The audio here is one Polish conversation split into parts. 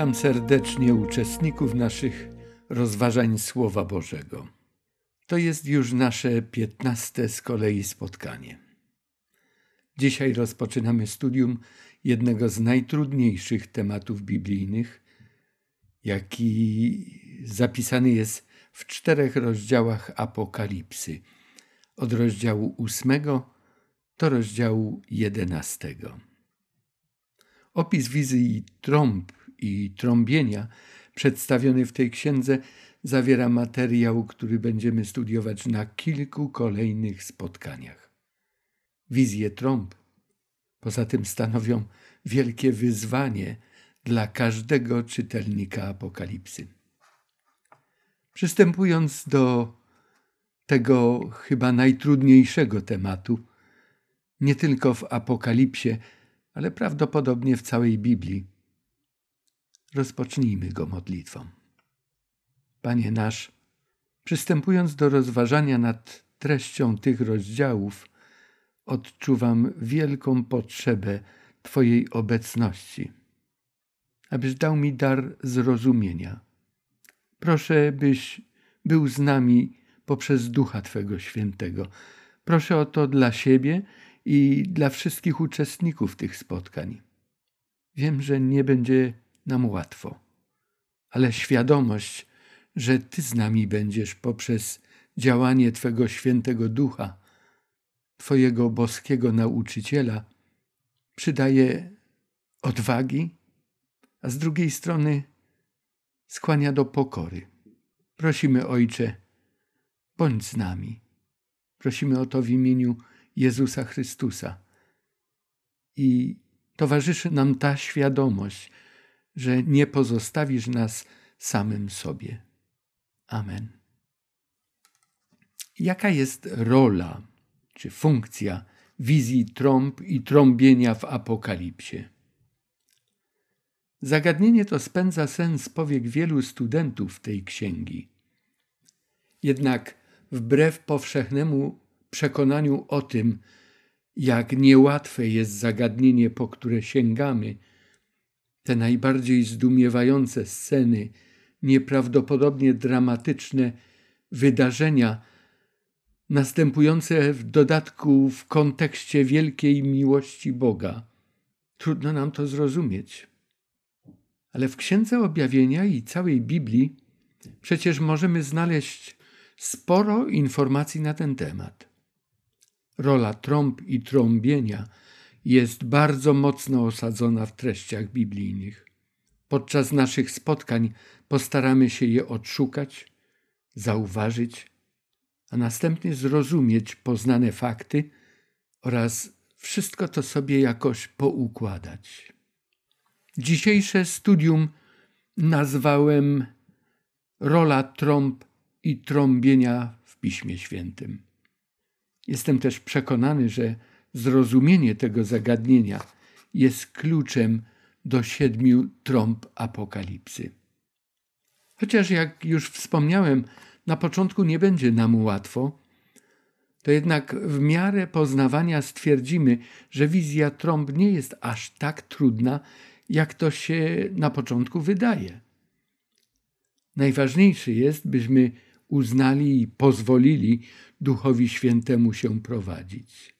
Witam serdecznie uczestników naszych rozważań Słowa Bożego. To jest już nasze piętnaste z kolei spotkanie. Dzisiaj rozpoczynamy studium jednego z najtrudniejszych tematów biblijnych, jaki zapisany jest w czterech rozdziałach Apokalipsy, od rozdziału ósmego do rozdziału jedenastego. Opis wizji trąb i trąbienia przedstawiony w tej księdze zawiera materiał, który będziemy studiować na kilku kolejnych spotkaniach. Wizje trąb poza tym stanowią wielkie wyzwanie dla każdego czytelnika Apokalipsy. Przystępując do tego chyba najtrudniejszego tematu, nie tylko w Apokalipsie, ale prawdopodobnie w całej Biblii Rozpocznijmy go modlitwą. Panie nasz, przystępując do rozważania nad treścią tych rozdziałów, odczuwam wielką potrzebę Twojej obecności, abyś dał mi dar zrozumienia. Proszę, byś był z nami poprzez Ducha Twego Świętego. Proszę o to dla siebie i dla wszystkich uczestników tych spotkań. Wiem, że nie będzie nam łatwo. Ale świadomość, że Ty z nami będziesz poprzez działanie Twego świętego ducha, Twojego boskiego nauczyciela, przydaje odwagi, a z drugiej strony skłania do pokory. Prosimy, Ojcze, bądź z nami. Prosimy o to w imieniu Jezusa Chrystusa. I towarzyszy nam ta świadomość, że nie pozostawisz nas samym sobie. Amen. Jaka jest rola czy funkcja wizji trąb i trąbienia w apokalipsie? Zagadnienie to spędza sens powiek wielu studentów tej księgi. Jednak wbrew powszechnemu przekonaniu o tym, jak niełatwe jest zagadnienie, po które sięgamy – te najbardziej zdumiewające sceny, nieprawdopodobnie dramatyczne wydarzenia, następujące w dodatku w kontekście wielkiej miłości Boga. Trudno nam to zrozumieć. Ale w Księdze Objawienia i całej Biblii przecież możemy znaleźć sporo informacji na ten temat. Rola trąb i trąbienia jest bardzo mocno osadzona w treściach biblijnych. Podczas naszych spotkań postaramy się je odszukać, zauważyć, a następnie zrozumieć poznane fakty oraz wszystko to sobie jakoś poukładać. Dzisiejsze studium nazwałem Rola trąb i trąbienia w Piśmie Świętym. Jestem też przekonany, że Zrozumienie tego zagadnienia jest kluczem do siedmiu trąb apokalipsy. Chociaż, jak już wspomniałem, na początku nie będzie nam łatwo, to jednak w miarę poznawania stwierdzimy, że wizja trąb nie jest aż tak trudna, jak to się na początku wydaje. Najważniejsze jest, byśmy uznali i pozwolili Duchowi Świętemu się prowadzić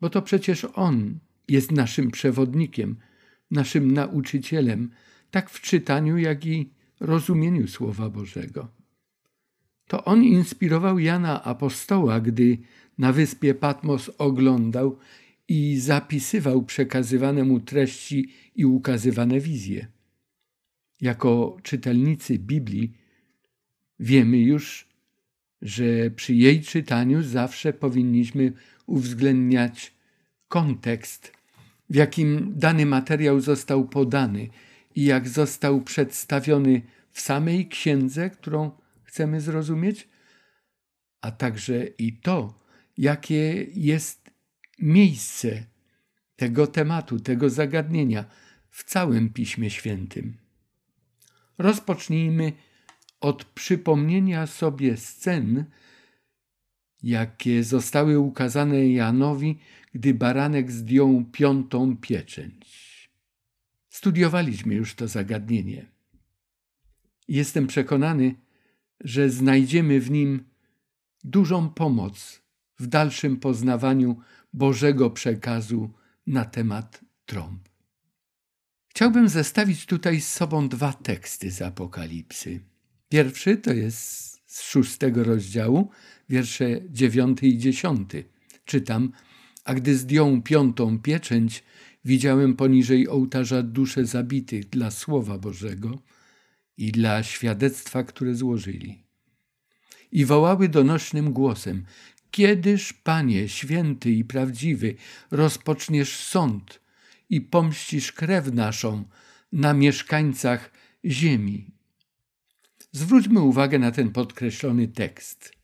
bo to przecież On jest naszym przewodnikiem, naszym nauczycielem, tak w czytaniu, jak i rozumieniu Słowa Bożego. To On inspirował Jana Apostoła, gdy na wyspie Patmos oglądał i zapisywał przekazywane mu treści i ukazywane wizje. Jako czytelnicy Biblii wiemy już, że przy jej czytaniu zawsze powinniśmy uwzględniać kontekst, w jakim dany materiał został podany i jak został przedstawiony w samej księdze, którą chcemy zrozumieć, a także i to, jakie jest miejsce tego tematu, tego zagadnienia w całym Piśmie Świętym. Rozpocznijmy od przypomnienia sobie scen, jakie zostały ukazane Janowi, gdy baranek zdjął piątą pieczęć. Studiowaliśmy już to zagadnienie. Jestem przekonany, że znajdziemy w nim dużą pomoc w dalszym poznawaniu Bożego przekazu na temat trąb. Chciałbym zestawić tutaj z sobą dwa teksty z Apokalipsy. Pierwszy to jest z szóstego rozdziału, wiersze dziewiąty i dziesiąty. Czytam: A gdy zdjął piątą pieczęć, widziałem poniżej ołtarza dusze zabitych dla słowa Bożego i dla świadectwa, które złożyli. I wołały donośnym głosem: Kiedyż, Panie, święty i prawdziwy, rozpoczniesz sąd i pomścisz krew naszą na mieszkańcach ziemi? Zwróćmy uwagę na ten podkreślony tekst.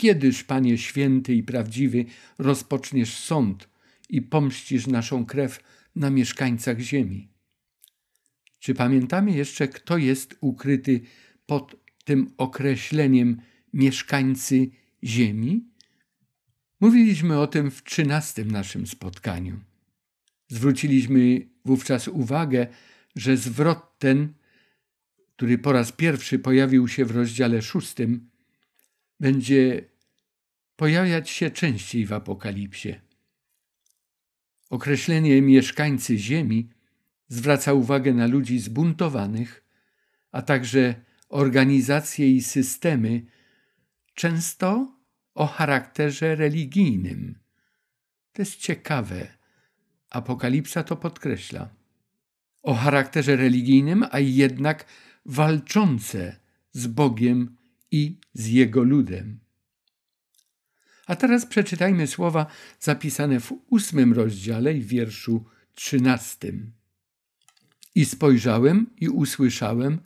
Kiedyż, Panie święty i prawdziwy, rozpoczniesz sąd i pomścisz naszą krew na mieszkańcach ziemi? Czy pamiętamy jeszcze, kto jest ukryty pod tym określeniem mieszkańcy ziemi? Mówiliśmy o tym w trzynastym naszym spotkaniu. Zwróciliśmy wówczas uwagę, że zwrot ten, który po raz pierwszy pojawił się w rozdziale szóstym, będzie pojawiać się częściej w Apokalipsie. Określenie mieszkańcy Ziemi zwraca uwagę na ludzi zbuntowanych, a także organizacje i systemy, często o charakterze religijnym. To jest ciekawe. Apokalipsa to podkreśla. O charakterze religijnym, a jednak walczące z Bogiem i z Jego ludem. A teraz przeczytajmy słowa zapisane w ósmym rozdziale i wierszu trzynastym. I spojrzałem i usłyszałem,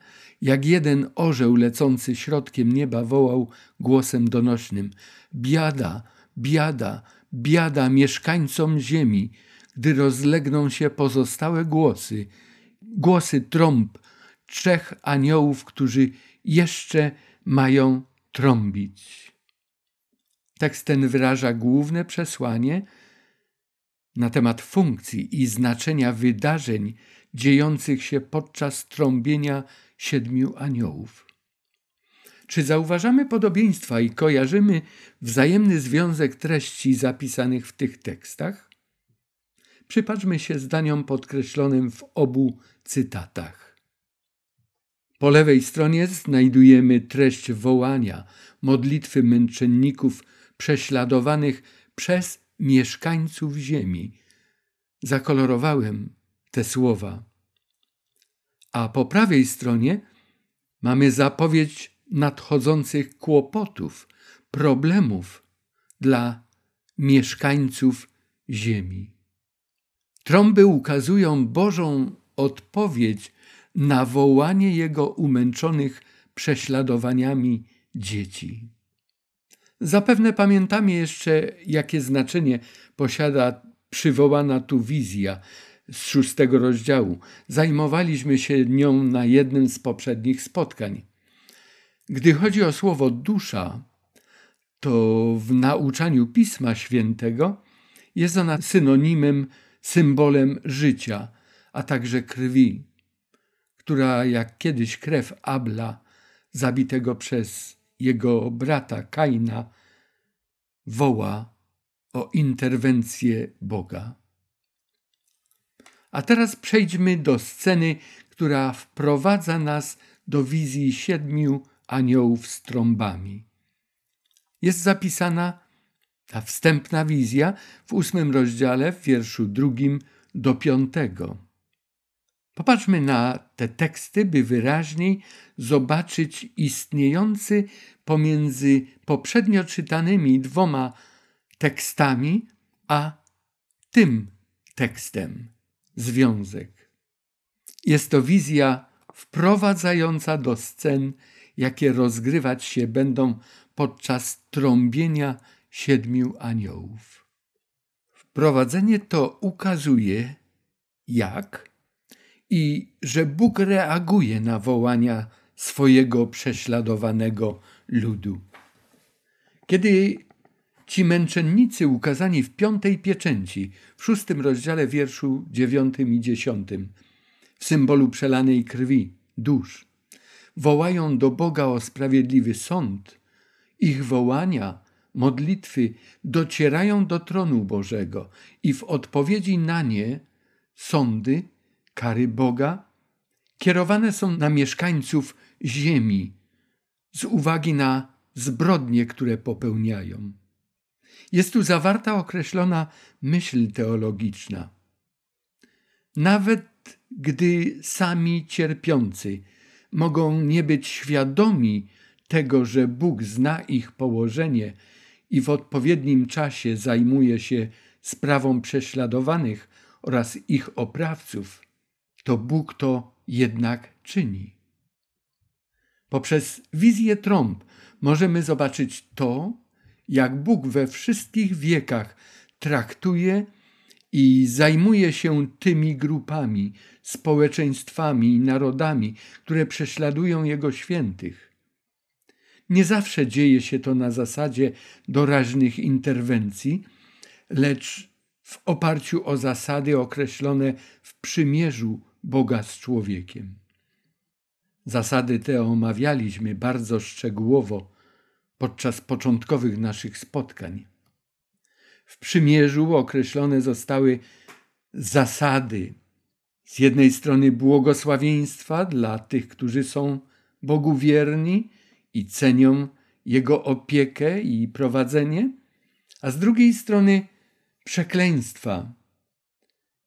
jak jeden orzeł lecący środkiem nieba wołał głosem donośnym: Biada, biada, biada mieszkańcom ziemi, gdy rozlegną się pozostałe głosy, głosy trąb trzech aniołów, którzy jeszcze mają trąbić. Tekst ten wyraża główne przesłanie na temat funkcji i znaczenia wydarzeń dziejących się podczas trąbienia siedmiu aniołów. Czy zauważamy podobieństwa i kojarzymy wzajemny związek treści zapisanych w tych tekstach? Przypatrzmy się zdaniom podkreślonym w obu cytatach. Po lewej stronie znajdujemy treść wołania, modlitwy męczenników prześladowanych przez mieszkańców ziemi. Zakolorowałem te słowa. A po prawej stronie mamy zapowiedź nadchodzących kłopotów, problemów dla mieszkańców ziemi. Trąby ukazują Bożą odpowiedź na wołanie Jego umęczonych prześladowaniami dzieci. Zapewne pamiętamy jeszcze, jakie znaczenie posiada przywołana tu wizja z szóstego rozdziału. Zajmowaliśmy się nią na jednym z poprzednich spotkań. Gdy chodzi o słowo dusza, to w nauczaniu Pisma Świętego jest ona synonimem, symbolem życia, a także krwi, która jak kiedyś krew Abla, zabitego przez jego brata Kaina, woła o interwencję Boga. A teraz przejdźmy do sceny, która wprowadza nas do wizji siedmiu aniołów z trąbami. Jest zapisana ta wstępna wizja w ósmym rozdziale, w wierszu drugim do piątego. Popatrzmy na te teksty, by wyraźniej zobaczyć istniejący pomiędzy poprzednio czytanymi dwoma tekstami a tym tekstem związek. Jest to wizja wprowadzająca do scen, jakie rozgrywać się będą podczas trąbienia siedmiu aniołów. Wprowadzenie to ukazuje, jak i że Bóg reaguje na wołania swojego prześladowanego ludu. Kiedy ci męczennicy ukazani w piątej pieczęci, w szóstym rozdziale wierszu dziewiątym i dziesiątym, w symbolu przelanej krwi, dusz, wołają do Boga o sprawiedliwy sąd, ich wołania, modlitwy docierają do tronu Bożego i w odpowiedzi na nie sądy kary Boga kierowane są na mieszkańców ziemi z uwagi na zbrodnie, które popełniają. Jest tu zawarta określona myśl teologiczna. Nawet gdy sami cierpiący mogą nie być świadomi tego, że Bóg zna ich położenie i w odpowiednim czasie zajmuje się sprawą prześladowanych oraz ich oprawców, to Bóg to jednak czyni. Poprzez wizję trąb możemy zobaczyć to, jak Bóg we wszystkich wiekach traktuje i zajmuje się tymi grupami, społeczeństwami i narodami, które prześladują Jego świętych. Nie zawsze dzieje się to na zasadzie doraźnych interwencji, lecz w oparciu o zasady określone w przymierzu Boga z człowiekiem. Zasady te omawialiśmy bardzo szczegółowo podczas początkowych naszych spotkań. W przymierzu określone zostały zasady z jednej strony błogosławieństwa dla tych, którzy są Bogu wierni i cenią Jego opiekę i prowadzenie, a z drugiej strony przekleństwa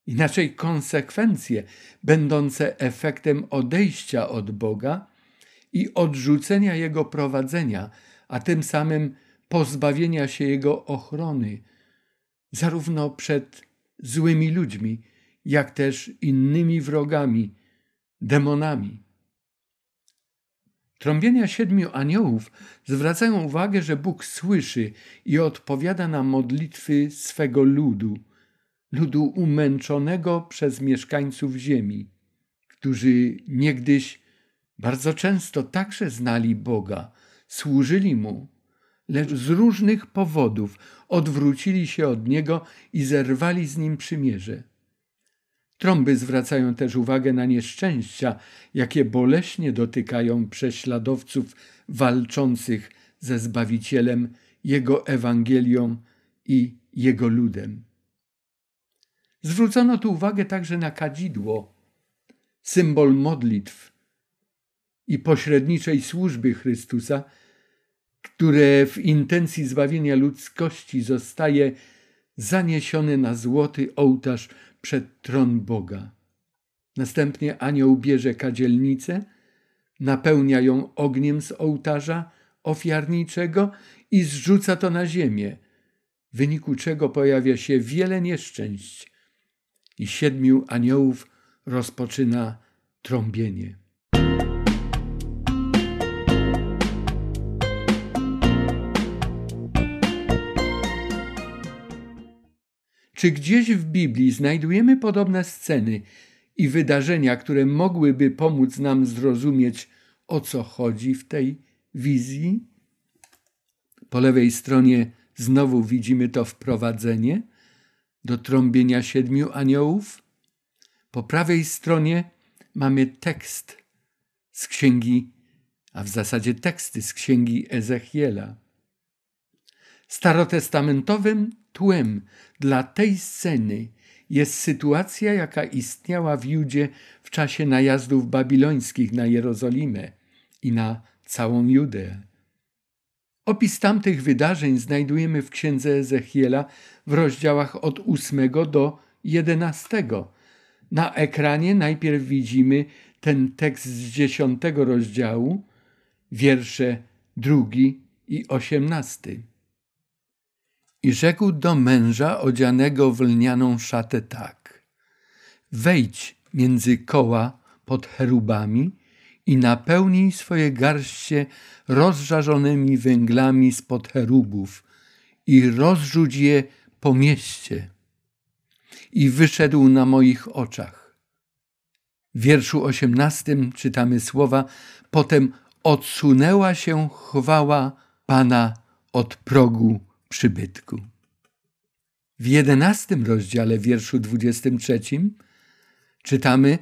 inaczej konsekwencje będące efektem odejścia od Boga i odrzucenia Jego prowadzenia, a tym samym pozbawienia się Jego ochrony, zarówno przed złymi ludźmi, jak też innymi wrogami, demonami. Trąbienia siedmiu aniołów zwracają uwagę, że Bóg słyszy i odpowiada na modlitwy swego ludu – ludu umęczonego przez mieszkańców ziemi, którzy niegdyś bardzo często także znali Boga, służyli Mu, lecz z różnych powodów odwrócili się od Niego i zerwali z Nim przymierze. Trąby zwracają też uwagę na nieszczęścia, jakie boleśnie dotykają prześladowców walczących ze Zbawicielem, Jego Ewangelią i Jego ludem. Zwrócono tu uwagę także na kadzidło, symbol modlitw i pośredniczej służby Chrystusa, które w intencji zbawienia ludzkości zostaje zaniesione na złoty ołtarz przed tron Boga. Następnie anioł bierze kadzielnicę, napełnia ją ogniem z ołtarza ofiarniczego i zrzuca to na ziemię, w wyniku czego pojawia się wiele nieszczęść i siedmiu aniołów rozpoczyna trąbienie. Czy gdzieś w Biblii znajdujemy podobne sceny i wydarzenia, które mogłyby pomóc nam zrozumieć, o co chodzi w tej wizji? Po lewej stronie znowu widzimy to wprowadzenie – do trąbienia siedmiu aniołów. Po prawej stronie mamy tekst z księgi, a w zasadzie teksty z księgi Ezechiela. Starotestamentowym tłem dla tej sceny jest sytuacja, jaka istniała w Judzie w czasie najazdów babilońskich na Jerozolimę i na całą Judeę. Opis tamtych wydarzeń znajdujemy w księdze Ezechiela w rozdziałach od 8 do 11. Na ekranie najpierw widzimy ten tekst z 10 rozdziału, wiersze 2 i 18. I rzekł do męża odzianego w lnianą szatę tak: Wejdź między koła pod cherubami i napełnij swoje garście rozżarzonymi węglami spod herubów i rozrzuć je po mieście. I wyszedł na moich oczach. W wierszu osiemnastym czytamy słowa: Potem odsunęła się chwała Pana od progu przybytku. W jedenastym rozdziale wierszu dwudziestym trzecim czytamy,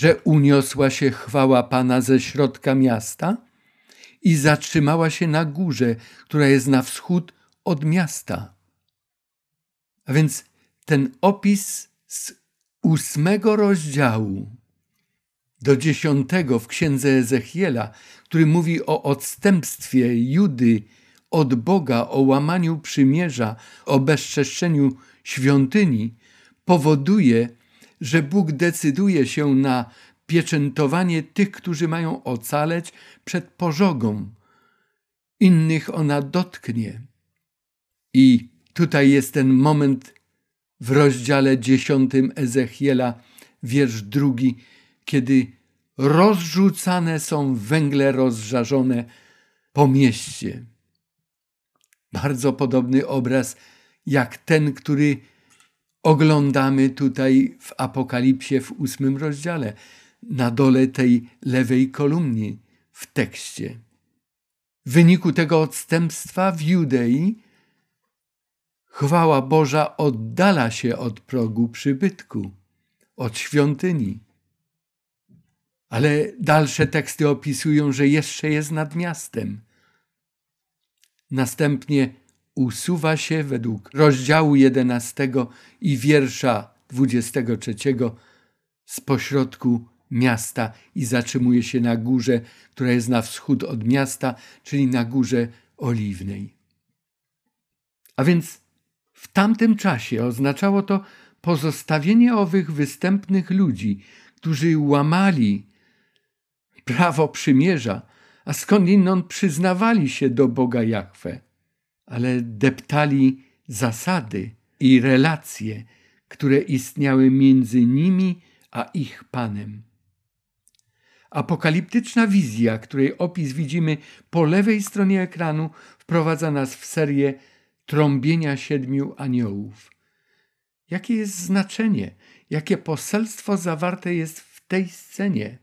że uniosła się chwała Pana ze środka miasta i zatrzymała się na górze, która jest na wschód od miasta. A więc ten opis z ósmego rozdziału do dziesiątego w księdze Ezechiela, który mówi o odstępstwie Judy od Boga, o łamaniu przymierza, o bezczeszczeniu świątyni, powoduje, że Bóg decyduje się na pieczętowanie tych, którzy mają ocaleć przed pożogą. Innych ona dotknie. I tutaj jest ten moment w rozdziale dziesiątym Ezechiela, wiersz drugi, kiedy rozrzucane są węgle rozżarzone po mieście. Bardzo podobny obraz jak ten, który oglądamy tutaj w Apokalipsie w ósmym rozdziale, na dole tej lewej kolumny w tekście. W wyniku tego odstępstwa w Judei chwała Boża oddala się od progu przybytku, od świątyni. Ale dalsze teksty opisują, że jeszcze jest nad miastem. Następnie usuwa się według rozdziału 11 i wiersza 23 z pośrodku miasta i zatrzymuje się na górze, która jest na wschód od miasta, czyli na górze oliwnej. A więc w tamtym czasie oznaczało to pozostawienie owych występnych ludzi, którzy łamali prawo przymierza, a skądinąd przyznawali się do Boga Jahwe ale deptali zasady i relacje, które istniały między nimi a ich Panem. Apokaliptyczna wizja, której opis widzimy po lewej stronie ekranu, wprowadza nas w serię trąbienia siedmiu aniołów. Jakie jest znaczenie, jakie poselstwo zawarte jest w tej scenie?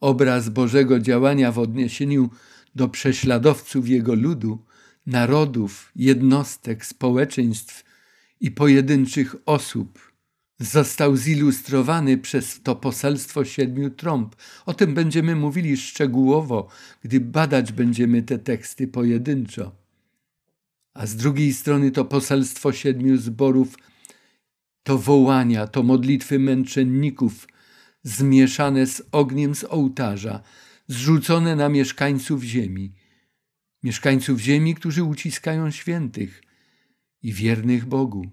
Obraz Bożego działania w odniesieniu do prześladowców jego ludu, narodów, jednostek, społeczeństw i pojedynczych osób. Został zilustrowany przez to poselstwo siedmiu trąb. O tym będziemy mówili szczegółowo, gdy badać będziemy te teksty pojedynczo. A z drugiej strony to poselstwo siedmiu zborów, to wołania, to modlitwy męczenników, zmieszane z ogniem z ołtarza, zrzucone na mieszkańców ziemi, mieszkańców ziemi, którzy uciskają świętych i wiernych Bogu.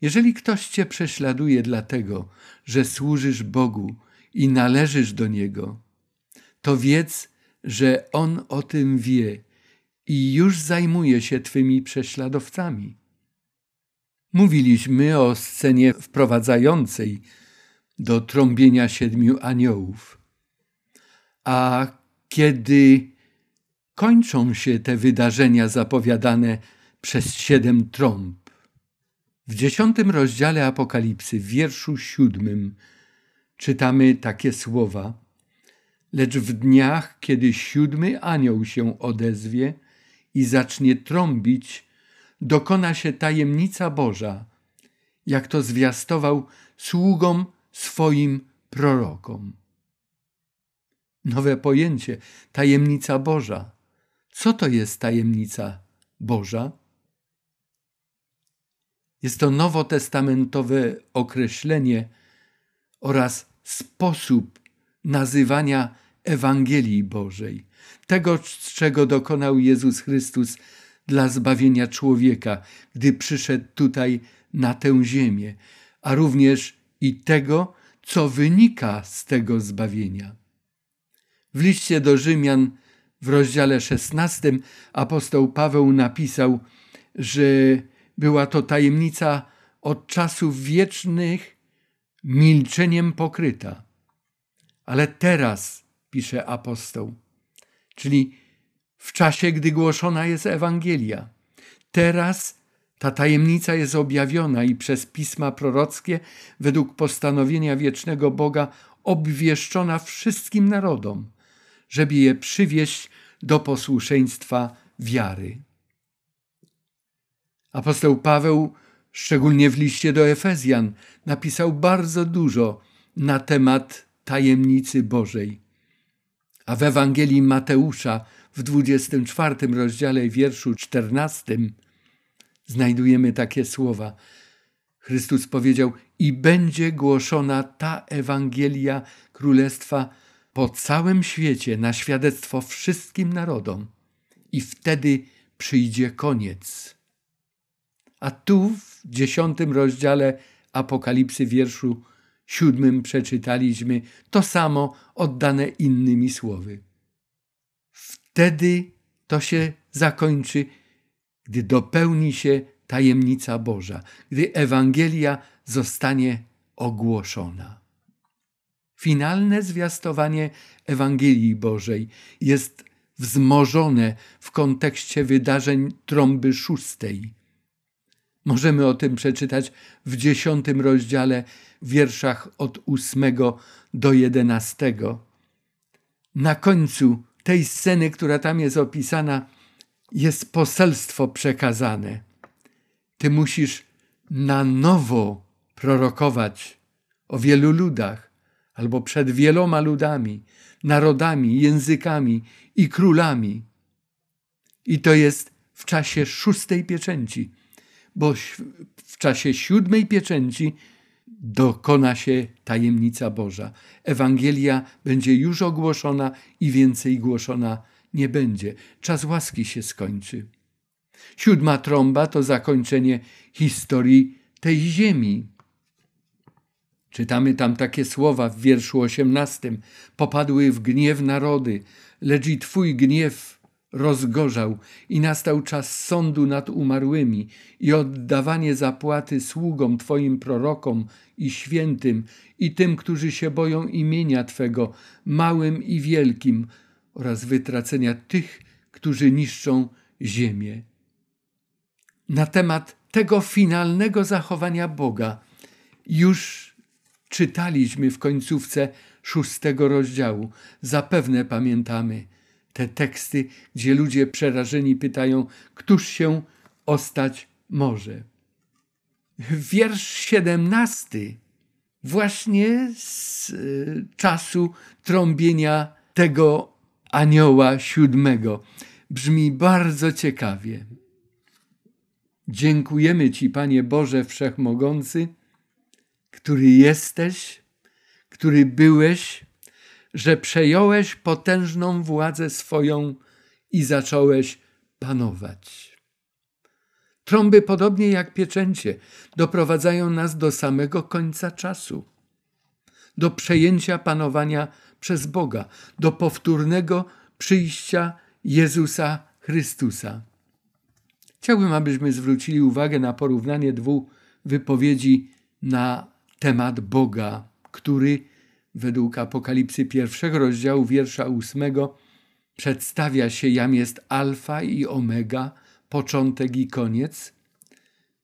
Jeżeli ktoś cię prześladuje dlatego, że służysz Bogu i należysz do Niego, to wiedz, że On o tym wie i już zajmuje się twymi prześladowcami. Mówiliśmy o scenie wprowadzającej do trąbienia siedmiu aniołów. A kiedy kończą się te wydarzenia zapowiadane przez siedem trąb? W dziesiątym rozdziale Apokalipsy, w wierszu siódmym, czytamy takie słowa: Lecz w dniach, kiedy siódmy anioł się odezwie i zacznie trąbić, dokona się tajemnica Boża, jak to zwiastował sługom swoim prorokom nowe pojęcie tajemnica Boża. Co to jest tajemnica Boża? Jest to nowotestamentowe określenie oraz sposób nazywania Ewangelii Bożej, tego, czego dokonał Jezus Chrystus dla zbawienia człowieka, gdy przyszedł tutaj na tę ziemię, a również i tego, co wynika z tego zbawienia. W liście do Rzymian w rozdziale 16 apostoł Paweł napisał, że była to tajemnica od czasów wiecznych milczeniem pokryta. Ale teraz, pisze apostoł, czyli w czasie, gdy głoszona jest Ewangelia, teraz ta tajemnica jest objawiona i przez pisma prorockie, według postanowienia wiecznego Boga, obwieszczona wszystkim narodom żeby je przywieść do posłuszeństwa wiary. Apostoł Paweł, szczególnie w liście do Efezjan, napisał bardzo dużo na temat tajemnicy Bożej. A w Ewangelii Mateusza w 24 rozdziale wierszu 14 znajdujemy takie słowa. Chrystus powiedział: I będzie głoszona ta Ewangelia Królestwa po całym świecie na świadectwo wszystkim narodom i wtedy przyjdzie koniec. A tu w dziesiątym rozdziale Apokalipsy wierszu siódmym przeczytaliśmy to samo oddane innymi słowy. Wtedy to się zakończy, gdy dopełni się tajemnica Boża, gdy Ewangelia zostanie ogłoszona finalne zwiastowanie Ewangelii Bożej jest wzmożone w kontekście wydarzeń trąby szóstej. Możemy o tym przeczytać w dziesiątym rozdziale, w wierszach od ósmego do jedenastego. Na końcu tej sceny, która tam jest opisana, jest poselstwo przekazane. Ty musisz na nowo prorokować o wielu ludach albo przed wieloma ludami, narodami, językami i królami. I to jest w czasie szóstej pieczęci, bo w czasie siódmej pieczęci dokona się tajemnica Boża. Ewangelia będzie już ogłoszona i więcej głoszona nie będzie. Czas łaski się skończy. Siódma trąba to zakończenie historii tej ziemi. Czytamy tam takie słowa w wierszu osiemnastym. Popadły w gniew narody, lecz i Twój gniew rozgorzał, i nastał czas sądu nad umarłymi, i oddawanie zapłaty sługom Twoim prorokom i świętym, i tym, którzy się boją imienia Twego, małym i wielkim, oraz wytracenia tych, którzy niszczą ziemię. Na temat tego finalnego zachowania Boga już czytaliśmy w końcówce szóstego rozdziału. Zapewne pamiętamy te teksty, gdzie ludzie przerażeni pytają, któż się ostać może. Wiersz siedemnasty właśnie z y, czasu trąbienia tego anioła siódmego. Brzmi bardzo ciekawie. Dziękujemy Ci, Panie Boże Wszechmogący, który jesteś, który byłeś, że przejąłeś potężną władzę swoją i zacząłeś panować. Trąby, podobnie jak pieczęcie, doprowadzają nas do samego końca czasu, do przejęcia panowania przez Boga, do powtórnego przyjścia Jezusa Chrystusa. Chciałbym, abyśmy zwrócili uwagę na porównanie dwóch wypowiedzi na temat Boga, który według Apokalipsy pierwszego rozdziału wiersza ósmego przedstawia się jam jest alfa i omega, początek i koniec.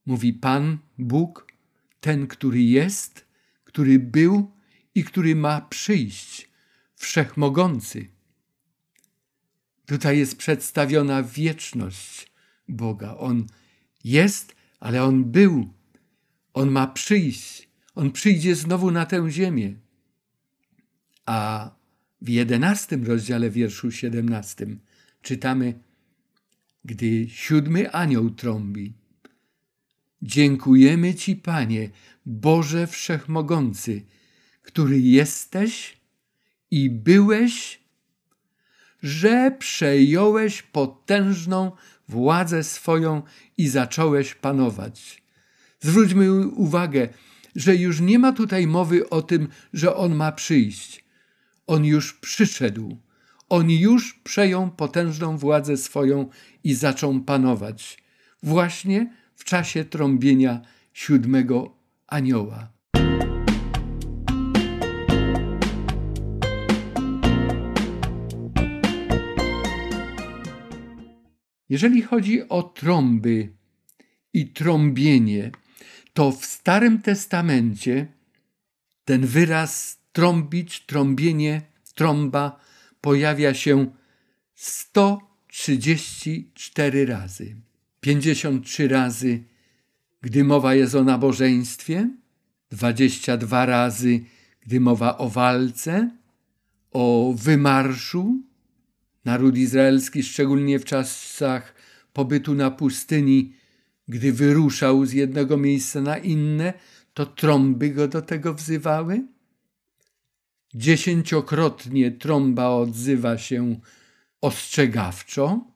Mówi Pan Bóg, ten, który jest, który był i który ma przyjść, wszechmogący. Tutaj jest przedstawiona wieczność Boga. On jest, ale on był. On ma przyjść on przyjdzie znowu na tę ziemię. A w jedenastym rozdziale wierszu siedemnastym czytamy, gdy siódmy anioł trąbi. Dziękujemy Ci, Panie, Boże Wszechmogący, który jesteś i byłeś, że przejąłeś potężną władzę swoją i zacząłeś panować. Zwróćmy uwagę, że już nie ma tutaj mowy o tym, że on ma przyjść. On już przyszedł. On już przejął potężną władzę swoją i zaczął panować. Właśnie w czasie trąbienia siódmego anioła. Jeżeli chodzi o trąby i trąbienie, to w Starym Testamencie ten wyraz trąbić, trąbienie, trąba pojawia się 134 razy. 53 razy, gdy mowa jest o nabożeństwie, 22 razy, gdy mowa o walce, o wymarszu. Naród izraelski, szczególnie w czasach pobytu na pustyni, gdy wyruszał z jednego miejsca na inne, to trąby go do tego wzywały? Dziesięciokrotnie trąba odzywa się ostrzegawczo?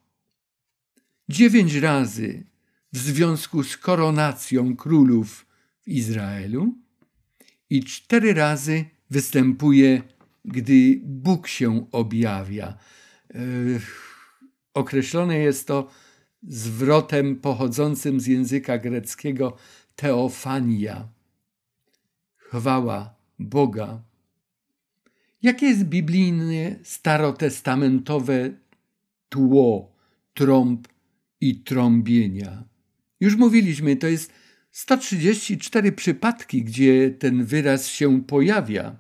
Dziewięć razy w związku z koronacją królów w Izraelu i cztery razy występuje, gdy Bóg się objawia. Określone jest to zwrotem pochodzącym z języka greckiego teofania. Chwała Boga. Jakie jest biblijne starotestamentowe tło trąb i trąbienia? Już mówiliśmy, to jest 134 przypadki, gdzie ten wyraz się pojawia,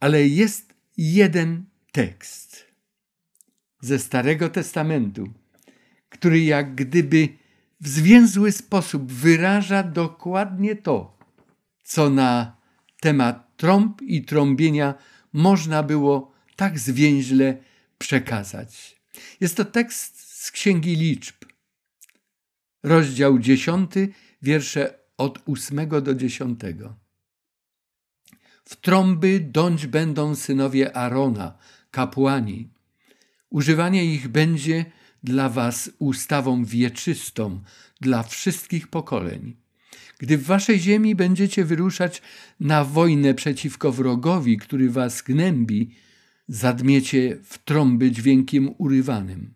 ale jest jeden tekst ze Starego Testamentu, który jak gdyby w zwięzły sposób wyraża dokładnie to, co na temat trąb i trąbienia można było tak zwięźle przekazać. Jest to tekst z Księgi Liczb, rozdział 10, wiersze od 8 do 10. W trąby dąć będą synowie Arona, kapłani. Używanie ich będzie dla was ustawą wieczystą dla wszystkich pokoleń. Gdy w waszej ziemi będziecie wyruszać na wojnę przeciwko wrogowi, który was gnębi, zadmiecie w trąby dźwiękiem urywanym.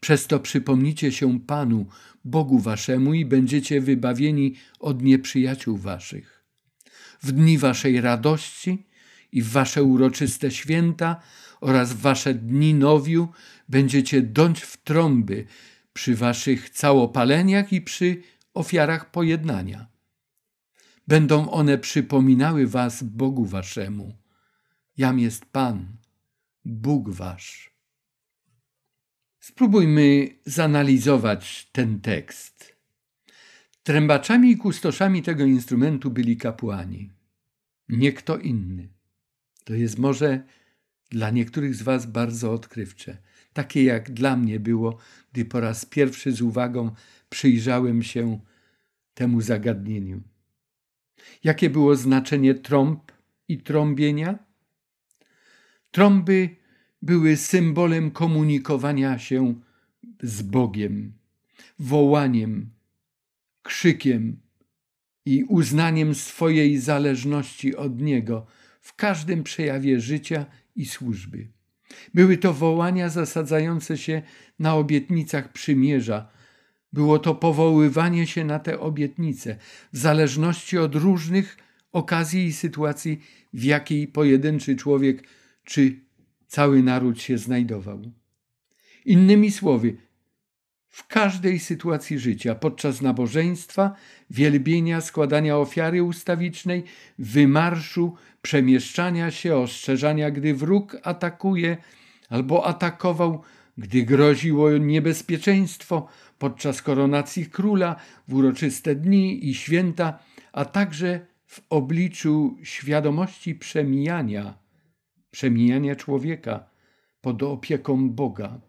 Przez to przypomnicie się Panu, Bogu waszemu i będziecie wybawieni od nieprzyjaciół waszych. W dni waszej radości i w wasze uroczyste święta oraz w wasze dni nowiu Będziecie dąć w trąby przy waszych całopaleniach i przy ofiarach pojednania. Będą one przypominały was Bogu waszemu. Jam jest Pan, Bóg wasz. Spróbujmy zanalizować ten tekst. Trębaczami i kustoszami tego instrumentu byli kapłani. Nie kto inny. To jest może dla niektórych z Was bardzo odkrywcze takie jak dla mnie było, gdy po raz pierwszy z uwagą przyjrzałem się temu zagadnieniu. Jakie było znaczenie trąb i trąbienia? Trąby były symbolem komunikowania się z Bogiem, wołaniem, krzykiem i uznaniem swojej zależności od Niego w każdym przejawie życia i służby. Były to wołania zasadzające się na obietnicach przymierza. Było to powoływanie się na te obietnice, w zależności od różnych okazji i sytuacji, w jakiej pojedynczy człowiek czy cały naród się znajdował. Innymi słowy, w każdej sytuacji życia, podczas nabożeństwa, wielbienia, składania ofiary ustawicznej, wymarszu, przemieszczania się, ostrzeżania, gdy wróg atakuje albo atakował, gdy groziło niebezpieczeństwo, podczas koronacji króla, w uroczyste dni i święta, a także w obliczu świadomości przemijania, przemijania człowieka pod opieką Boga.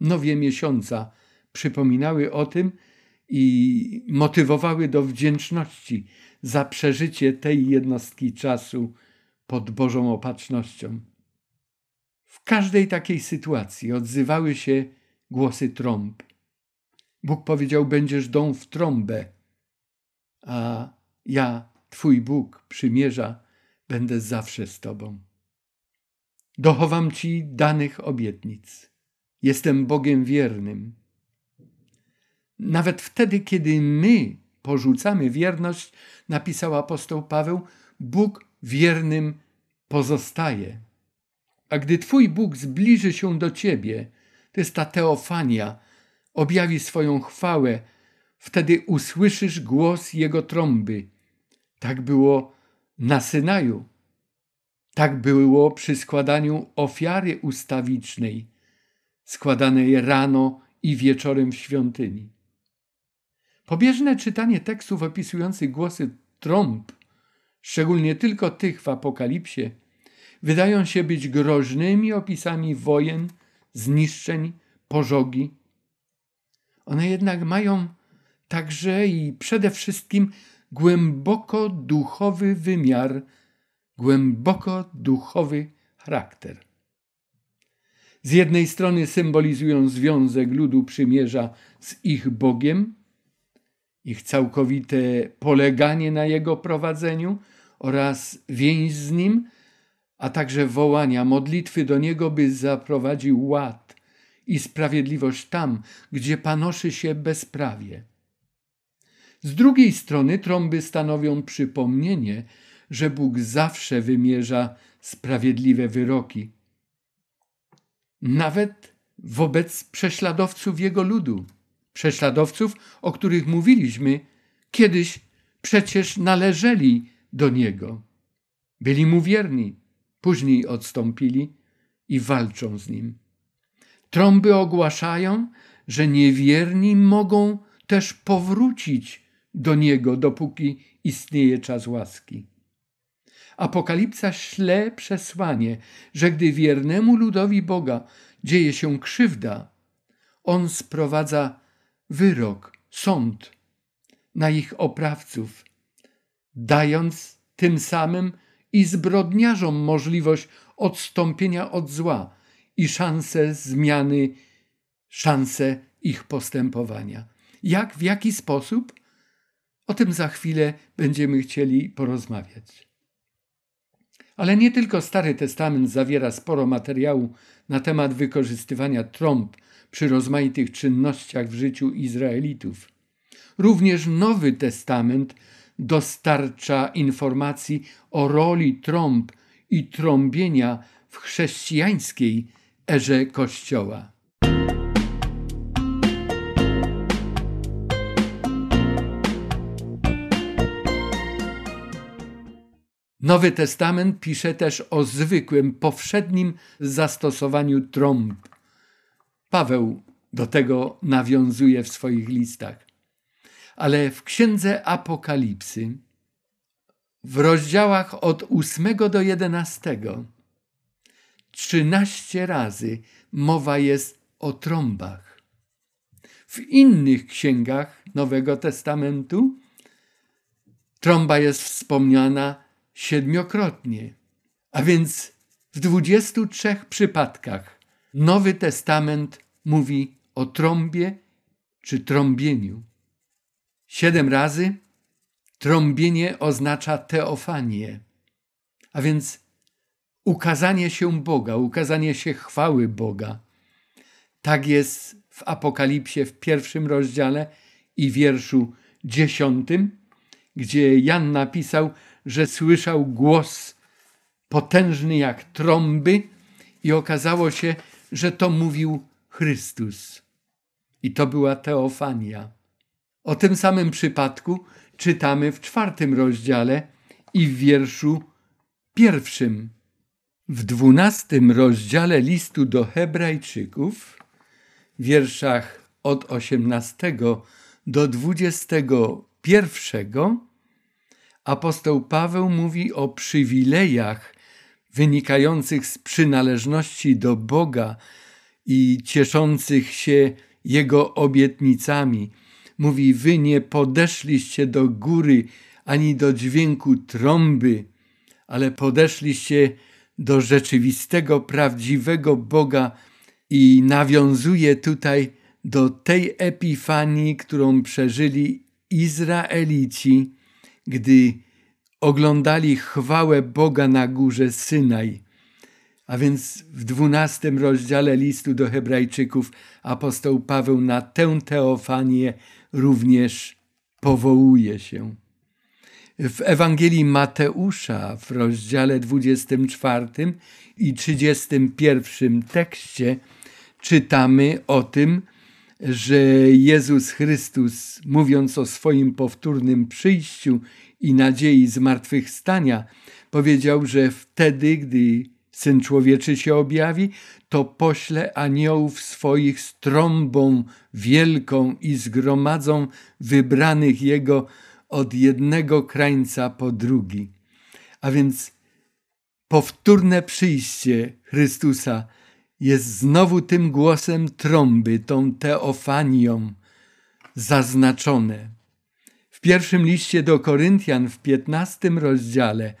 Nowie miesiąca – przypominały o tym i motywowały do wdzięczności za przeżycie tej jednostki czasu pod Bożą opatrznością. W każdej takiej sytuacji odzywały się głosy trąb. Bóg powiedział: Będziesz dął w trąbę, a ja, Twój Bóg, przymierza, będę zawsze z Tobą. Dochowam Ci danych obietnic. Jestem Bogiem wiernym. Nawet wtedy, kiedy my porzucamy wierność, napisał apostoł Paweł, Bóg wiernym pozostaje. A gdy Twój Bóg zbliży się do Ciebie, to jest ta teofania, objawi swoją chwałę, wtedy usłyszysz głos Jego trąby. Tak było na Synaju. Tak było przy składaniu ofiary ustawicznej, składanej rano i wieczorem w świątyni. Pobieżne czytanie tekstów opisujących głosy trąb, szczególnie tylko tych w Apokalipsie, wydają się być groźnymi opisami wojen, zniszczeń, pożogi. One jednak mają także i przede wszystkim głęboko duchowy wymiar, głęboko duchowy charakter. Z jednej strony symbolizują związek ludu przymierza z ich Bogiem, ich całkowite poleganie na Jego prowadzeniu oraz więź z Nim, a także wołania, modlitwy do Niego, by zaprowadził ład i sprawiedliwość tam, gdzie panoszy się bezprawie. Z drugiej strony trąby stanowią przypomnienie, że Bóg zawsze wymierza sprawiedliwe wyroki, nawet wobec prześladowców Jego ludu prześladowców, o których mówiliśmy, kiedyś przecież należeli do Niego. Byli Mu wierni, później odstąpili i walczą z Nim. Trąby ogłaszają, że niewierni mogą też powrócić do Niego, dopóki istnieje czas łaski. Apokalipsa śle przesłanie, że gdy wiernemu ludowi Boga dzieje się krzywda, on sprowadza wyrok, sąd na ich oprawców, dając tym samym i zbrodniarzom możliwość odstąpienia od zła i szansę zmiany, szansę ich postępowania. Jak, w jaki sposób? O tym za chwilę będziemy chcieli porozmawiać. Ale nie tylko Stary Testament zawiera sporo materiału na temat wykorzystywania trąb przy rozmaitych czynnościach w życiu Izraelitów. Również Nowy Testament dostarcza informacji o roli trąb i trąbienia w chrześcijańskiej erze Kościoła. Nowy Testament pisze też o zwykłym, powszednim zastosowaniu trąb. Paweł do tego nawiązuje w swoich listach. Ale w księdze Apokalipsy, w rozdziałach od 8 do 11, 13 razy mowa jest o trąbach. W innych księgach Nowego Testamentu trąba jest wspomniana siedmiokrotnie, a więc w 23 przypadkach Nowy Testament mówi o trąbie czy trąbieniu. Siedem razy trąbienie oznacza teofanię, a więc ukazanie się Boga, ukazanie się chwały Boga. Tak jest w Apokalipsie w pierwszym rozdziale i wierszu dziesiątym, gdzie Jan napisał, że słyszał głos potężny jak trąby i okazało się, że to mówił Chrystus. I to była teofania. O tym samym przypadku czytamy w czwartym rozdziale i w wierszu pierwszym. W dwunastym rozdziale listu do Hebrajczyków, w wierszach od 18 do 21, apostoł Paweł mówi o przywilejach wynikających z przynależności do Boga i cieszących się Jego obietnicami. Mówi: Wy nie podeszliście do góry ani do dźwięku trąby, ale podeszliście do rzeczywistego, prawdziwego Boga i nawiązuje tutaj do tej epifanii, którą przeżyli Izraelici, gdy oglądali chwałę Boga na górze Synaj. A więc w dwunastym rozdziale listu do Hebrajczyków apostoł Paweł na tę teofanię również powołuje się. W Ewangelii Mateusza w rozdziale 24 i 31 tekście czytamy o tym, że Jezus Chrystus, mówiąc o swoim powtórnym przyjściu i nadziei zmartwychwstania, powiedział, że wtedy, gdy Syn Człowieczy się objawi, to pośle aniołów swoich z trąbą wielką i zgromadzą wybranych Jego od jednego krańca po drugi. A więc powtórne przyjście Chrystusa jest znowu tym głosem trąby, tą teofanią zaznaczone. W pierwszym liście do Koryntian w 15 rozdziale,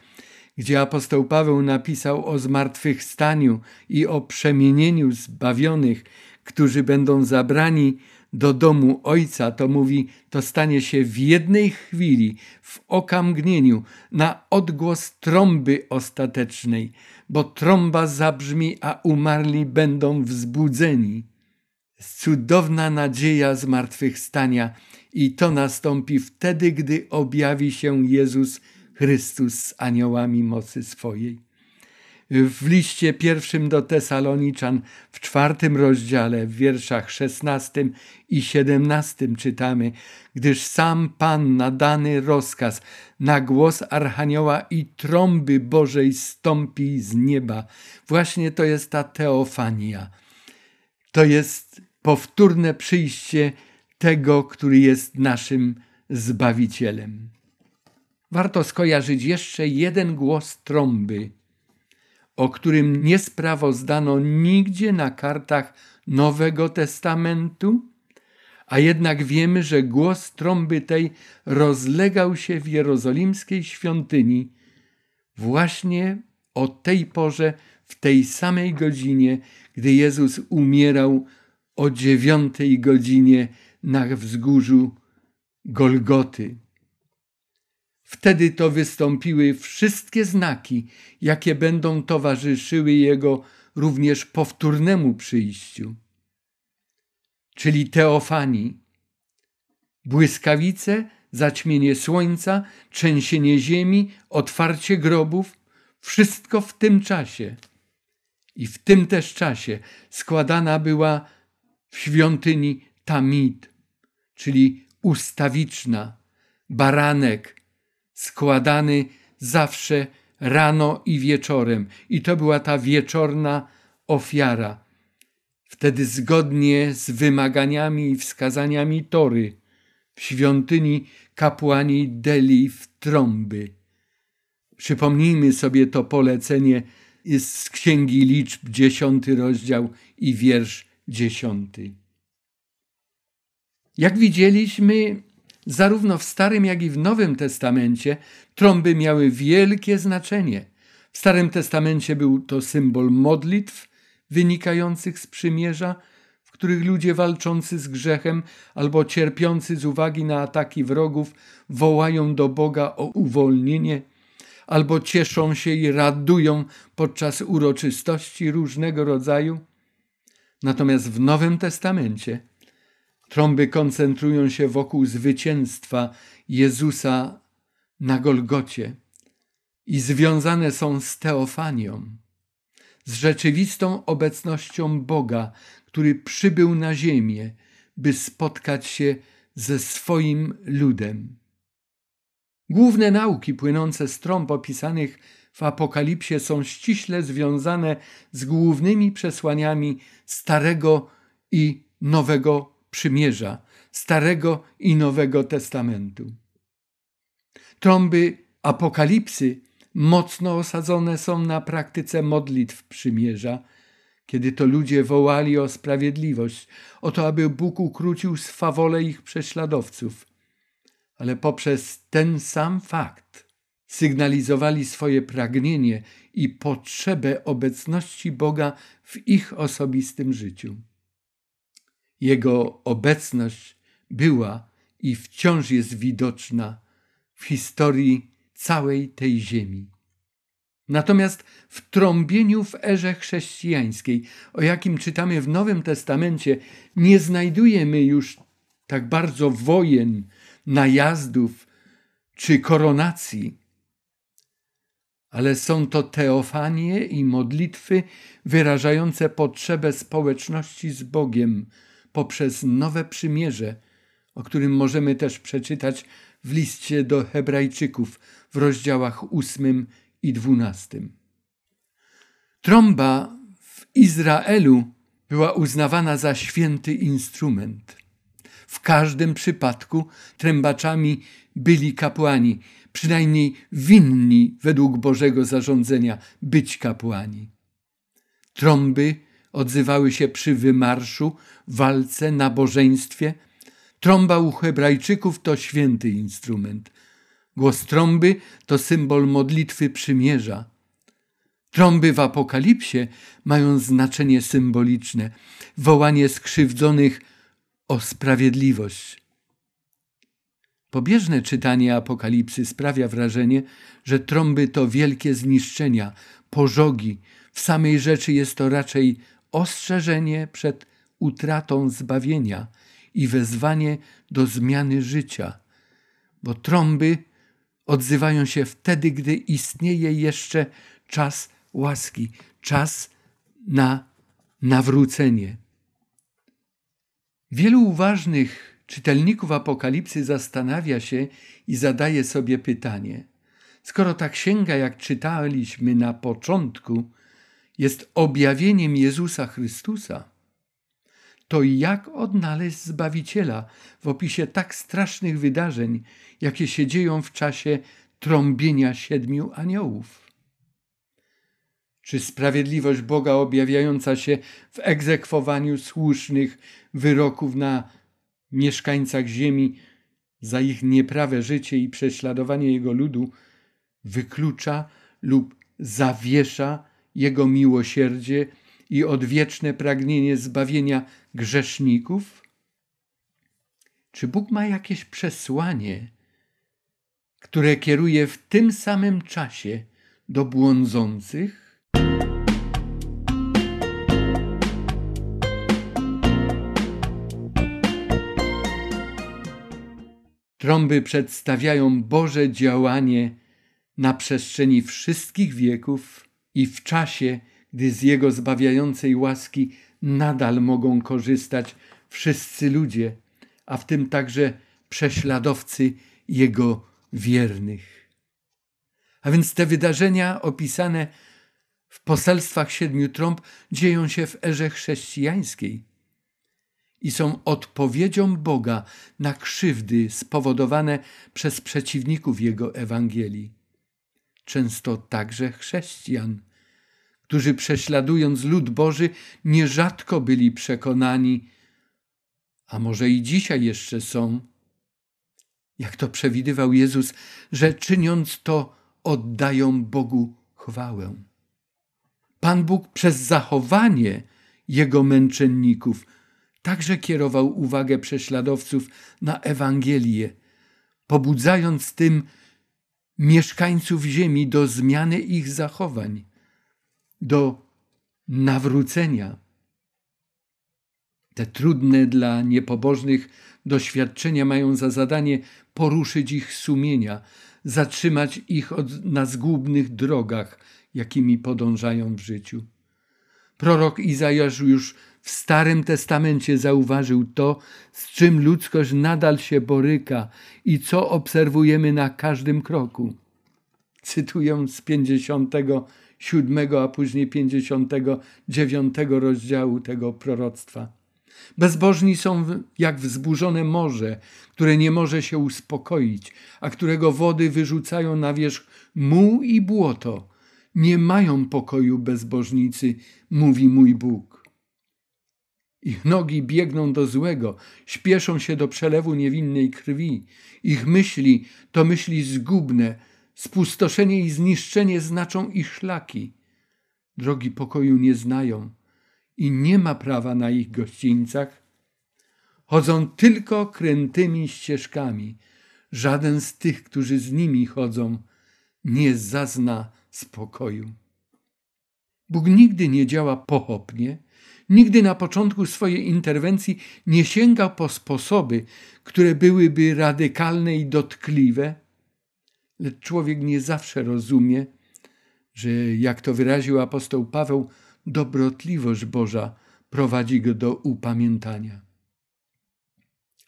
gdzie apostoł Paweł napisał o zmartwychwstaniu i o przemienieniu zbawionych, którzy będą zabrani do domu Ojca, to mówi, to stanie się w jednej chwili, w okamgnieniu, na odgłos trąby ostatecznej, bo trąba zabrzmi, a umarli będą wzbudzeni. Cudowna nadzieja zmartwychwstania i to nastąpi wtedy, gdy objawi się Jezus Chrystus z aniołami mocy swojej. W liście pierwszym do Tesaloniczan w czwartym rozdziale, w wierszach szesnastym i siedemnastym czytamy, gdyż sam Pan nadany rozkaz na głos Archanioła i trąby Bożej stąpi z nieba. Właśnie to jest ta teofania. To jest powtórne przyjście tego, który jest naszym Zbawicielem. Warto skojarzyć jeszcze jeden głos trąby, o którym nie sprawozdano nigdzie na kartach Nowego Testamentu, a jednak wiemy, że głos trąby tej rozlegał się w jerozolimskiej świątyni właśnie o tej porze, w tej samej godzinie, gdy Jezus umierał o dziewiątej godzinie na wzgórzu Golgoty. Wtedy to wystąpiły wszystkie znaki, jakie będą towarzyszyły jego również powtórnemu przyjściu, czyli teofanii. Błyskawice, zaćmienie słońca, trzęsienie ziemi, otwarcie grobów, wszystko w tym czasie. I w tym też czasie składana była w świątyni tamid, czyli ustawiczna, baranek, składany zawsze rano i wieczorem. I to była ta wieczorna ofiara. Wtedy zgodnie z wymaganiami i wskazaniami Tory w świątyni kapłani deli w trąby. Przypomnijmy sobie to polecenie z Księgi Liczb, dziesiąty rozdział i wiersz dziesiąty. Jak widzieliśmy, zarówno w Starym, jak i w Nowym Testamencie trąby miały wielkie znaczenie. W Starym Testamencie był to symbol modlitw wynikających z przymierza, w których ludzie walczący z grzechem albo cierpiący z uwagi na ataki wrogów wołają do Boga o uwolnienie, albo cieszą się i radują podczas uroczystości różnego rodzaju. Natomiast w Nowym Testamencie Trąby koncentrują się wokół zwycięstwa Jezusa na Golgocie i związane są z teofanią, z rzeczywistą obecnością Boga, który przybył na ziemię, by spotkać się ze swoim ludem. Główne nauki płynące z trąb opisanych w Apokalipsie są ściśle związane z głównymi przesłaniami Starego i Nowego Przymierza Starego i Nowego Testamentu. Trąby Apokalipsy mocno osadzone są na praktyce modlitw przymierza, kiedy to ludzie wołali o sprawiedliwość, o to, aby Bóg ukrócił swawole ich prześladowców. Ale poprzez ten sam fakt sygnalizowali swoje pragnienie i potrzebę obecności Boga w ich osobistym życiu. Jego obecność była i wciąż jest widoczna w historii całej tej ziemi. Natomiast w trąbieniu w erze chrześcijańskiej, o jakim czytamy w Nowym Testamencie, nie znajdujemy już tak bardzo wojen, najazdów czy koronacji, ale są to teofanie i modlitwy wyrażające potrzebę społeczności z Bogiem, poprzez nowe przymierze, o którym możemy też przeczytać w liście do Hebrajczyków w rozdziałach 8 i 12. Trąba w Izraelu była uznawana za święty instrument. W każdym przypadku trębaczami byli kapłani, przynajmniej winni według Bożego zarządzenia być kapłani. Trąby odzywały się przy wymarszu, walce, nabożeństwie. Trąba u Hebrajczyków to święty instrument. Głos trąby to symbol modlitwy przymierza. Trąby w Apokalipsie mają znaczenie symboliczne, wołanie skrzywdzonych o sprawiedliwość. Pobieżne czytanie Apokalipsy sprawia wrażenie, że trąby to wielkie zniszczenia, pożogi. W samej rzeczy jest to raczej ostrzeżenie przed utratą zbawienia i wezwanie do zmiany życia, bo trąby odzywają się wtedy, gdy istnieje jeszcze czas łaski, czas na nawrócenie. Wielu uważnych czytelników Apokalipsy zastanawia się i zadaje sobie pytanie: skoro ta księga, jak czytaliśmy na początku, jest objawieniem Jezusa Chrystusa, to jak odnaleźć Zbawiciela w opisie tak strasznych wydarzeń, jakie się dzieją w czasie trąbienia siedmiu aniołów? Czy sprawiedliwość Boga objawiająca się w egzekwowaniu słusznych wyroków na mieszkańcach ziemi za ich nieprawe życie i prześladowanie jego ludu wyklucza lub zawiesza jego miłosierdzie i odwieczne pragnienie zbawienia grzeszników? Czy Bóg ma jakieś przesłanie, które kieruje w tym samym czasie do błądzących? Trąby przedstawiają Boże działanie na przestrzeni wszystkich wieków i w czasie, gdy z Jego zbawiającej łaski nadal mogą korzystać wszyscy ludzie, a w tym także prześladowcy Jego wiernych. A więc te wydarzenia opisane w poselstwach siedmiu trąb dzieją się w erze chrześcijańskiej i są odpowiedzią Boga na krzywdy spowodowane przez przeciwników Jego Ewangelii często także chrześcijan, którzy prześladując lud Boży nierzadko byli przekonani, a może i dzisiaj jeszcze są, jak to przewidywał Jezus, że czyniąc to oddają Bogu chwałę. Pan Bóg przez zachowanie jego męczenników także kierował uwagę prześladowców na Ewangelię, pobudzając tym mieszkańców ziemi do zmiany ich zachowań, do nawrócenia. Te trudne dla niepobożnych doświadczenia mają za zadanie poruszyć ich sumienia, zatrzymać ich od, na zgubnych drogach, jakimi podążają w życiu. Prorok Izajasz już w Starym Testamencie zauważył to, z czym ludzkość nadal się boryka i co obserwujemy na każdym kroku. Cytuję z 57, a później 59 rozdziału tego proroctwa. Bezbożni są jak wzburzone morze, które nie może się uspokoić, a którego wody wyrzucają na wierzch muł i błoto. Nie mają pokoju bezbożnicy, mówi mój Bóg. Ich nogi biegną do złego, śpieszą się do przelewu niewinnej krwi. Ich myśli to myśli zgubne, spustoszenie i zniszczenie znaczą ich szlaki. Drogi pokoju nie znają i nie ma prawa na ich gościńcach. Chodzą tylko krętymi ścieżkami. Żaden z tych, którzy z nimi chodzą, nie zazna spokoju. Bóg nigdy nie działa pochopnie Nigdy na początku swojej interwencji nie sięgał po sposoby, które byłyby radykalne i dotkliwe, lecz człowiek nie zawsze rozumie, że, jak to wyraził apostoł Paweł, dobrotliwość Boża prowadzi go do upamiętania.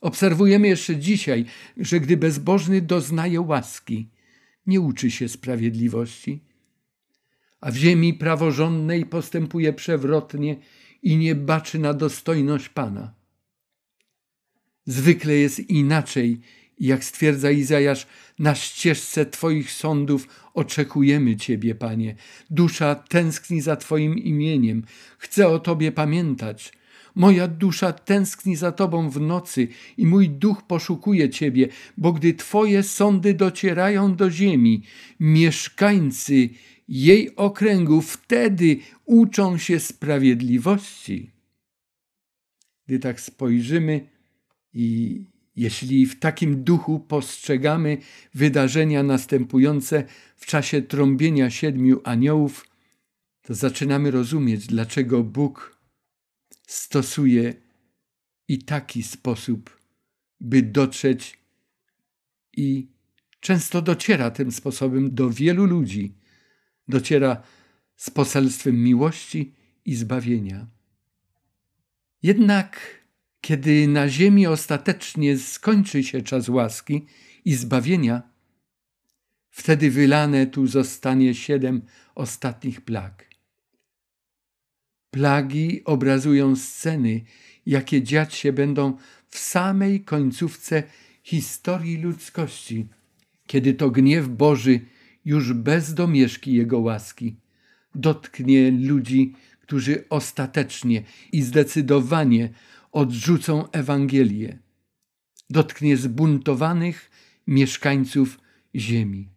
Obserwujemy jeszcze dzisiaj, że gdy bezbożny doznaje łaski, nie uczy się sprawiedliwości, a w ziemi praworządnej postępuje przewrotnie i nie baczy na dostojność Pana. Zwykle jest inaczej, jak stwierdza Izajasz, na ścieżce Twoich sądów oczekujemy Ciebie, Panie. Dusza tęskni za Twoim imieniem, Chcę o Tobie pamiętać. Moja dusza tęskni za Tobą w nocy i mój duch poszukuje Ciebie, bo gdy Twoje sądy docierają do ziemi, mieszkańcy jej okręgu, wtedy uczą się sprawiedliwości. Gdy tak spojrzymy i jeśli w takim duchu postrzegamy wydarzenia następujące w czasie trąbienia siedmiu aniołów, to zaczynamy rozumieć, dlaczego Bóg stosuje i taki sposób, by dotrzeć i często dociera tym sposobem do wielu ludzi, dociera z poselstwem miłości i zbawienia. Jednak, kiedy na ziemi ostatecznie skończy się czas łaski i zbawienia, wtedy wylane tu zostanie siedem ostatnich plag. Plagi obrazują sceny, jakie dziać się będą w samej końcówce historii ludzkości, kiedy to gniew Boży już bez domieszki Jego łaski. Dotknie ludzi, którzy ostatecznie i zdecydowanie odrzucą Ewangelię. Dotknie zbuntowanych mieszkańców ziemi.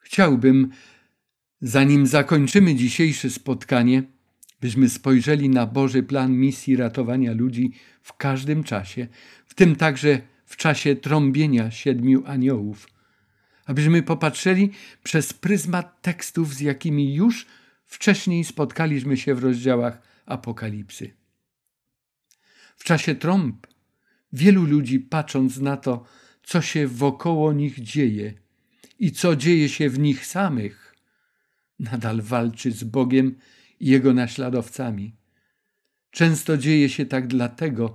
Chciałbym, zanim zakończymy dzisiejsze spotkanie, byśmy spojrzeli na Boży plan misji ratowania ludzi w każdym czasie, w tym także w czasie trąbienia siedmiu aniołów, abyśmy popatrzyli przez pryzmat tekstów, z jakimi już wcześniej spotkaliśmy się w rozdziałach Apokalipsy. W czasie trąb wielu ludzi, patrząc na to, co się wokoło nich dzieje i co dzieje się w nich samych, nadal walczy z Bogiem jego naśladowcami. Często dzieje się tak dlatego,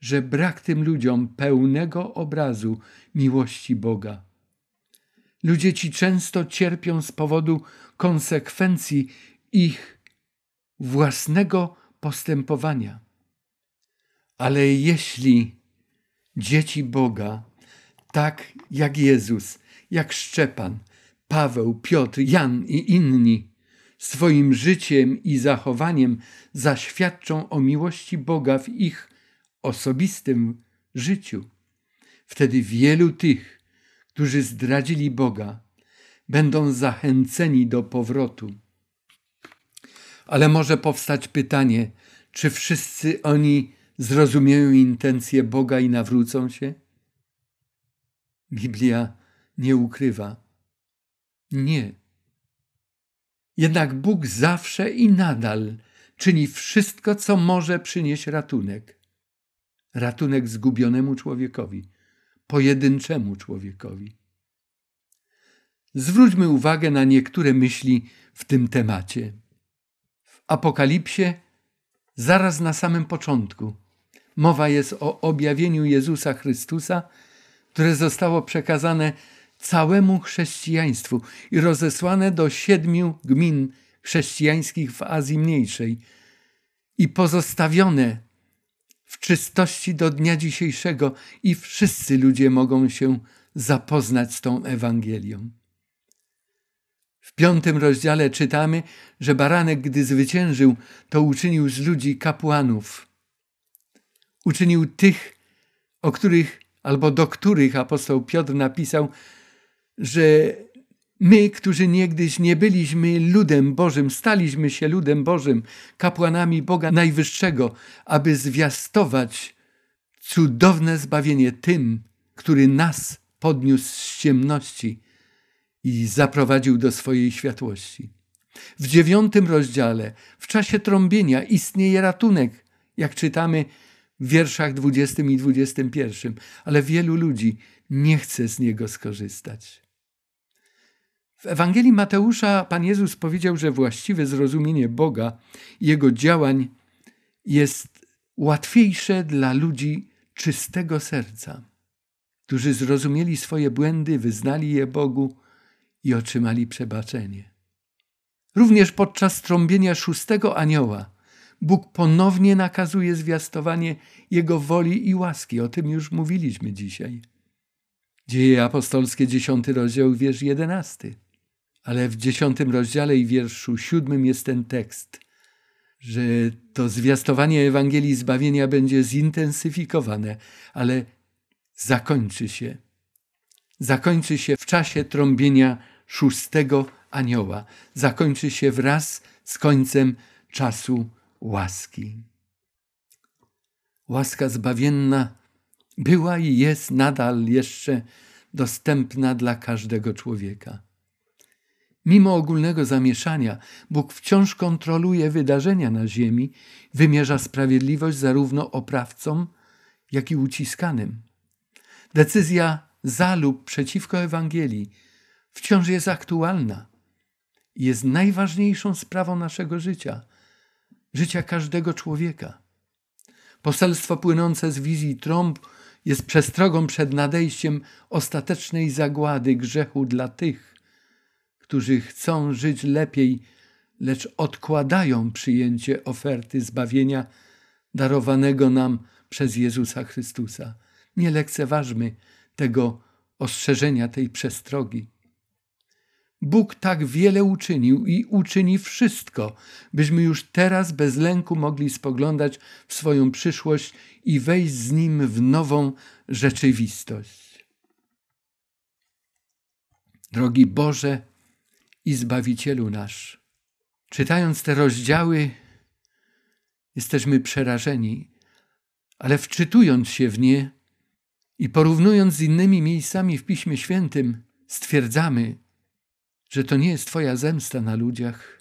że brak tym ludziom pełnego obrazu miłości Boga. Ludzie ci często cierpią z powodu konsekwencji ich własnego postępowania. Ale jeśli dzieci Boga, tak jak Jezus, jak Szczepan, Paweł, Piotr, Jan i inni, swoim życiem i zachowaniem zaświadczą o miłości Boga w ich osobistym życiu. Wtedy wielu tych, którzy zdradzili Boga, będą zachęceni do powrotu. Ale może powstać pytanie, czy wszyscy oni zrozumieją intencje Boga i nawrócą się? Biblia nie ukrywa. Nie. Jednak Bóg zawsze i nadal czyni wszystko, co może przynieść ratunek. Ratunek zgubionemu człowiekowi, pojedynczemu człowiekowi. Zwróćmy uwagę na niektóre myśli w tym temacie. W Apokalipsie, zaraz na samym początku, mowa jest o objawieniu Jezusa Chrystusa, które zostało przekazane całemu chrześcijaństwu i rozesłane do siedmiu gmin chrześcijańskich w Azji Mniejszej i pozostawione w czystości do dnia dzisiejszego i wszyscy ludzie mogą się zapoznać z tą Ewangelią. W piątym rozdziale czytamy, że baranek, gdy zwyciężył, to uczynił z ludzi kapłanów. Uczynił tych, o których albo do których apostoł Piotr napisał, że my, którzy niegdyś nie byliśmy ludem Bożym, staliśmy się ludem Bożym, kapłanami Boga Najwyższego, aby zwiastować cudowne zbawienie tym, który nas podniósł z ciemności i zaprowadził do swojej światłości. W dziewiątym rozdziale, w czasie trąbienia, istnieje ratunek, jak czytamy w wierszach 20 i 21, ale wielu ludzi nie chce z niego skorzystać. W Ewangelii Mateusza Pan Jezus powiedział, że właściwe zrozumienie Boga i Jego działań jest łatwiejsze dla ludzi czystego serca, którzy zrozumieli swoje błędy, wyznali je Bogu i otrzymali przebaczenie. Również podczas trąbienia szóstego anioła Bóg ponownie nakazuje zwiastowanie Jego woli i łaski. O tym już mówiliśmy dzisiaj. Dzieje apostolskie, dziesiąty rozdział, wiersz jedenasty ale w dziesiątym rozdziale i wierszu siódmym jest ten tekst, że to zwiastowanie Ewangelii zbawienia będzie zintensyfikowane, ale zakończy się. Zakończy się w czasie trąbienia szóstego anioła. Zakończy się wraz z końcem czasu łaski. Łaska zbawienna była i jest nadal jeszcze dostępna dla każdego człowieka. Mimo ogólnego zamieszania, Bóg wciąż kontroluje wydarzenia na ziemi, wymierza sprawiedliwość zarówno oprawcom, jak i uciskanym. Decyzja za lub przeciwko Ewangelii wciąż jest aktualna i jest najważniejszą sprawą naszego życia, życia każdego człowieka. Poselstwo płynące z wizji trąb jest przestrogą przed nadejściem ostatecznej zagłady grzechu dla tych, którzy chcą żyć lepiej, lecz odkładają przyjęcie oferty zbawienia darowanego nam przez Jezusa Chrystusa. Nie lekceważmy tego ostrzeżenia, tej przestrogi. Bóg tak wiele uczynił i uczyni wszystko, byśmy już teraz bez lęku mogli spoglądać w swoją przyszłość i wejść z Nim w nową rzeczywistość. Drogi Boże, i Zbawicielu nasz. Czytając te rozdziały, jesteśmy przerażeni, ale wczytując się w nie i porównując z innymi miejscami w Piśmie Świętym, stwierdzamy, że to nie jest Twoja zemsta na ludziach.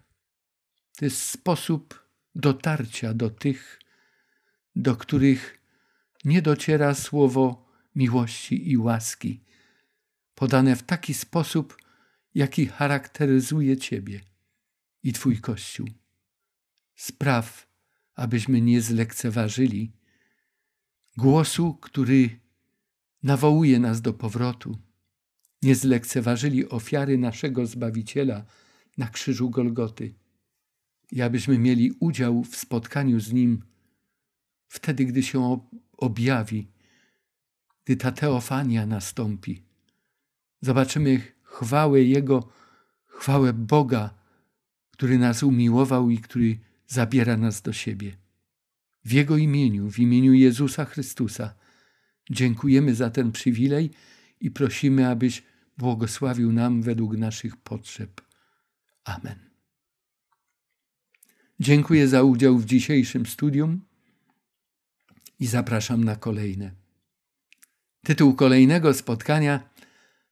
To jest sposób dotarcia do tych, do których nie dociera słowo miłości i łaski, podane w taki sposób, jaki charakteryzuje Ciebie i Twój Kościół. Spraw, abyśmy nie zlekceważyli głosu, który nawołuje nas do powrotu. Nie zlekceważyli ofiary naszego Zbawiciela na krzyżu Golgoty i abyśmy mieli udział w spotkaniu z Nim wtedy, gdy się objawi, gdy ta teofania nastąpi. Zobaczymy chwałę Jego, chwałę Boga, który nas umiłował i który zabiera nas do siebie. W Jego imieniu, w imieniu Jezusa Chrystusa, dziękujemy za ten przywilej i prosimy, abyś błogosławił nam według naszych potrzeb. Amen. Dziękuję za udział w dzisiejszym studium i zapraszam na kolejne. Tytuł kolejnego spotkania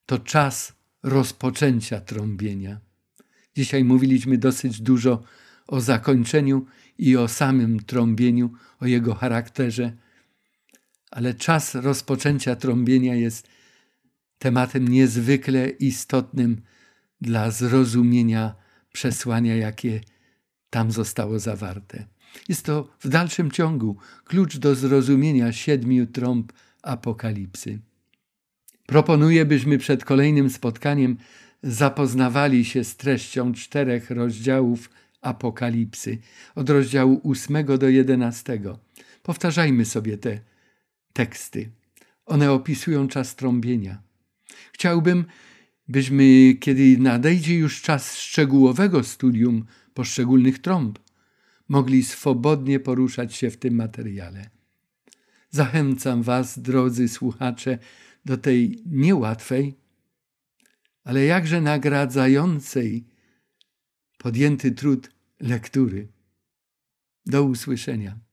to Czas rozpoczęcia trąbienia. Dzisiaj mówiliśmy dosyć dużo o zakończeniu i o samym trąbieniu, o jego charakterze, ale czas rozpoczęcia trąbienia jest tematem niezwykle istotnym dla zrozumienia przesłania, jakie tam zostało zawarte. Jest to w dalszym ciągu klucz do zrozumienia siedmiu trąb Apokalipsy. Proponuję, byśmy przed kolejnym spotkaniem zapoznawali się z treścią czterech rozdziałów Apokalipsy, od rozdziału 8 do 11. Powtarzajmy sobie te teksty. One opisują czas trąbienia. Chciałbym, byśmy, kiedy nadejdzie już czas szczegółowego studium poszczególnych trąb, mogli swobodnie poruszać się w tym materiale. Zachęcam Was, drodzy słuchacze, do tej niełatwej, ale jakże nagradzającej podjęty trud lektury. Do usłyszenia.